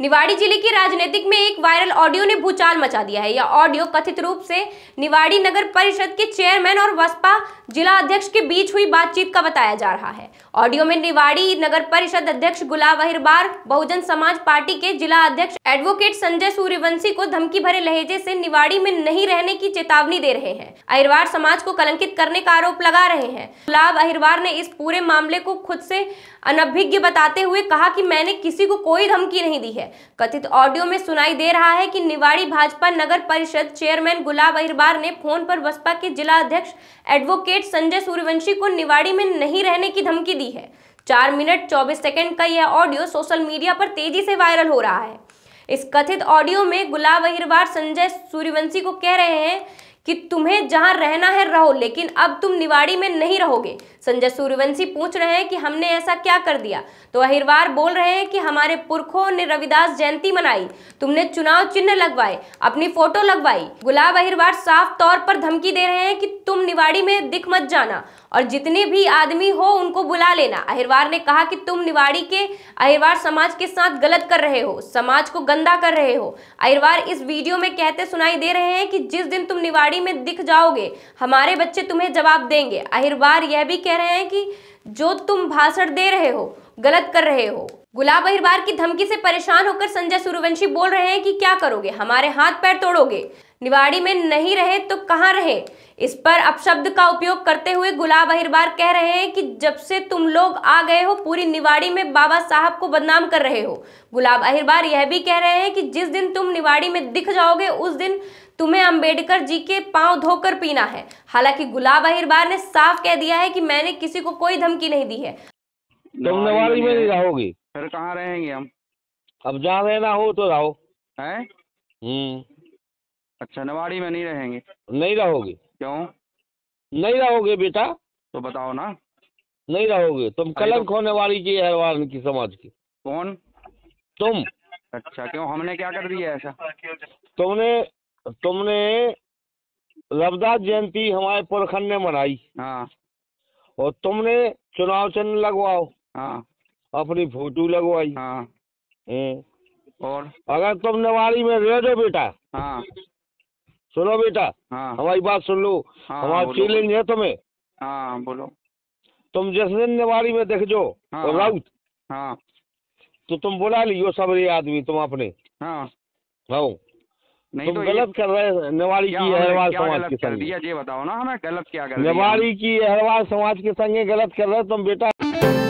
निवाड़ी जिले की राजनीतिक में एक वायरल ऑडियो ने भूचाल मचा दिया है यह ऑडियो कथित रूप से निवाड़ी नगर परिषद के चेयरमैन और बसपा जिला अध्यक्ष के बीच हुई बातचीत का बताया जा रहा है ऑडियो में निवाड़ी नगर परिषद अध्यक्ष गुलाब अहिरबार बहुजन समाज पार्टी के जिला अध्यक्ष एडवोकेट संजय सूर्यवंशी को धमकी भरे लहजे से निवाड़ी में नहीं रहने की चेतावनी दे रहे हैं अहिरवार समाज को कलंकित करने का आरोप लगा रहे हैं गुलाब अहिरवार ने इस पूरे मामले को खुद से अनभिज्ञ बताते हुए कहा कि मैंने किसी को कोई धमकी नहीं दी है है कथित ऑडियो में सुनाई दे रहा है कि निवाड़ी भाजपा नगर परिषद चेयरमैन गुलाब अहिरबार ने फोन पर बसपा के जिला अध्यक्ष एडवोकेट संजय सूर्यवंशी को निवाड़ी में नहीं रहने की धमकी दी है चार मिनट चौबीस सेकेंड का यह ऑडियो सोशल मीडिया पर तेजी से वायरल हो रहा है इस कथित ऑडियो में गुलाब अहिरबार संजय सूर्यवंशी को कह रहे हैं कि तुम्हें जहां रहना है रहो लेकिन अब तुम निवाड़ी में नहीं रहोगे संजय सूर्यवंशी पूछ रहे हैं कि हमने ऐसा क्या कर दिया तो अहिरवार बोल रहे हैं कि हमारे पुरखों ने रविदास जयंती मनाई तुमने चुनाव चिन्ह लगवाए अपनी फोटो लगवाई गुलाब अहिरवार साफ तौर पर धमकी दे रहे हैं कि तुम निवाड़ी में दिख मत जाना और जितने भी आदमी हो उनको बुला लेना अहिरवार ने कहा कि तुम निवाड़ी के अहिरवार समाज के साथ गलत कर रहे हो समाज को गंदा कर रहे हो अहिरवार इस वीडियो में कहते सुनाई दे रहे हैं कि जिस दिन तुम निवाड़ी में दिख जाओगे हमारे बच्चे तुम्हें जवाब देंगे अहिरवार यह भी कह कह रहे हैं कि जो तुम भाषण दे रहे हो गलत कर रहे हो गुलाब अहिरबार की धमकी से परेशान होकर संजय सूर्यवंशी बोल रहे हैं कि क्या करोगे हमारे हाथ पैर तोड़ोगे निवाड़ी में नहीं रहे तो कहाँ रहे इस पर अपशब्द का उपयोग करते हुए गुलाब अहिरबार कह रहे हैं कि जब से तुम लोग आ गए हो पूरी निवाड़ी में बाबा साहब को बदनाम कर रहे हो गुलाब अहिरबार यह भी कह रहे हैं कि जिस दिन तुम निवाड़ी में दिख जाओगे उस दिन तुम्हें अंबेडकर जी के पांव धोकर पीना है हालांकि गुलाब अहिरबार ने साफ कह दिया है कि मैंने किसी को कोई धमकी नहीं दी है तुम निवाड़ी में नहीं रहोगी फिर कहाँ रहेंगे हम अब जहाँ रहना हो तो रहो है हम्म। अच्छा नवाड़ी में नहीं रहेंगे नहीं रहोगे क्यों नहीं रहोगे बेटा तो बताओ ना नहीं रहोगे तुम तो कलंक तो... होने वाली की है की समाज की कौन तुम अच्छा क्यों हमने क्या कर दिया ऐसा तुमने तुमने रविदास जयंती हमारे प्रखंड ने मनाई हाँ और तुमने चुनाव चिन्ह लगवाओ हाँ अपनी फोटो लगवाई हाँ ए, और अगर तुम नवाड़ी में रह दो बेटा हाँ सुनो बेटा हाँ हमारी बात सुन लो हाँ, हमारा चैलेंज है तुम्हें हाँ बोलो तुम जिस दिन निवारी में देख जो हाँ, और राउत हाँ तो तुम बुला लियो सबरे आदमी तुम अपने हाँ हाँ नहीं तुम तो गलत कर रहे निवारी की अहरवाल समाज के संग बताओ ना हमें गलत क्या निवारी की अहरवाल समाज के संगे गलत कर रहे तुम बेटा